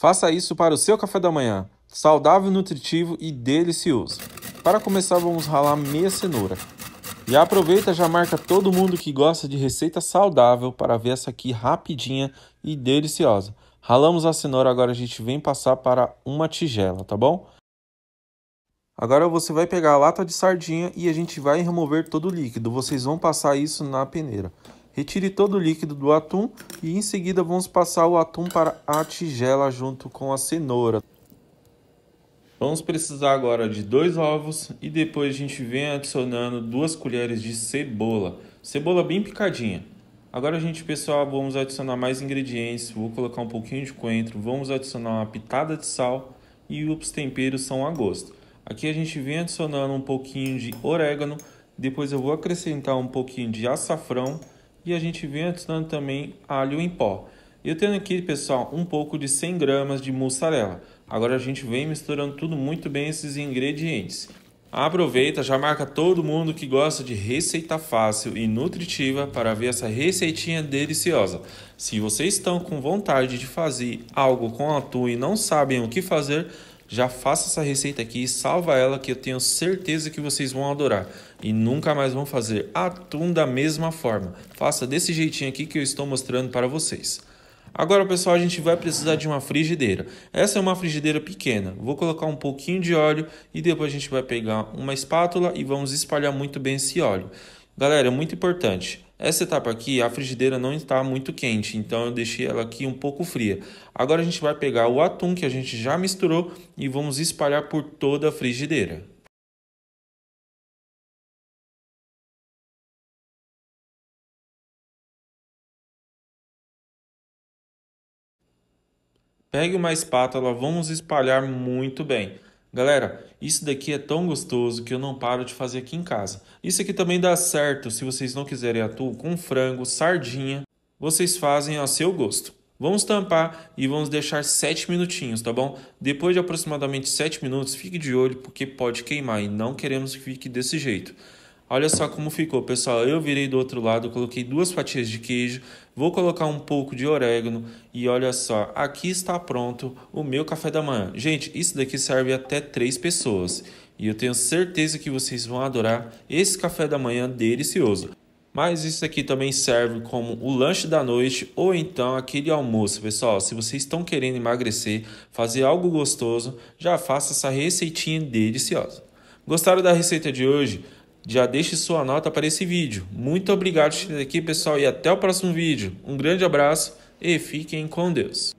Faça isso para o seu café da manhã, saudável, nutritivo e delicioso. Para começar, vamos ralar meia cenoura. E aproveita, já marca todo mundo que gosta de receita saudável para ver essa aqui rapidinha e deliciosa. Ralamos a cenoura, agora a gente vem passar para uma tigela, tá bom? Agora você vai pegar a lata de sardinha e a gente vai remover todo o líquido. Vocês vão passar isso na peneira. Retire todo o líquido do atum e em seguida vamos passar o atum para a tigela junto com a cenoura. Vamos precisar agora de dois ovos e depois a gente vem adicionando duas colheres de cebola, cebola bem picadinha. Agora a gente pessoal, vamos adicionar mais ingredientes, vou colocar um pouquinho de coentro, vamos adicionar uma pitada de sal e os temperos são a gosto. Aqui a gente vem adicionando um pouquinho de orégano, depois eu vou acrescentar um pouquinho de açafrão e a gente vem adicionando também alho em pó. Eu tenho aqui, pessoal, um pouco de 100 gramas de mussarela. Agora a gente vem misturando tudo muito bem esses ingredientes. Aproveita, já marca todo mundo que gosta de receita fácil e nutritiva para ver essa receitinha deliciosa. Se vocês estão com vontade de fazer algo com atum e não sabem o que fazer, já faça essa receita aqui e salva ela que eu tenho certeza que vocês vão adorar e nunca mais vão fazer atum da mesma forma. Faça desse jeitinho aqui que eu estou mostrando para vocês. Agora, pessoal, a gente vai precisar de uma frigideira. Essa é uma frigideira pequena. Vou colocar um pouquinho de óleo e depois a gente vai pegar uma espátula e vamos espalhar muito bem esse óleo. Galera, é muito importante. Essa etapa aqui, a frigideira não está muito quente, então eu deixei ela aqui um pouco fria. Agora a gente vai pegar o atum que a gente já misturou e vamos espalhar por toda a frigideira. Pegue uma espátula, vamos espalhar muito bem. Galera, isso daqui é tão gostoso que eu não paro de fazer aqui em casa. Isso aqui também dá certo se vocês não quiserem atum com frango, sardinha. Vocês fazem a seu gosto. Vamos tampar e vamos deixar 7 minutinhos, tá bom? Depois de aproximadamente 7 minutos, fique de olho porque pode queimar e não queremos que fique desse jeito. Olha só como ficou, pessoal. Eu virei do outro lado, coloquei duas fatias de queijo, vou colocar um pouco de orégano e olha só, aqui está pronto o meu café da manhã. Gente, isso daqui serve até três pessoas e eu tenho certeza que vocês vão adorar esse café da manhã delicioso. Mas isso aqui também serve como o lanche da noite ou então aquele almoço, pessoal. Se vocês estão querendo emagrecer, fazer algo gostoso, já faça essa receitinha deliciosa. Gostaram da receita de hoje? já deixe sua nota para esse vídeo. Muito obrigado por estar aqui, pessoal, e até o próximo vídeo. Um grande abraço e fiquem com Deus.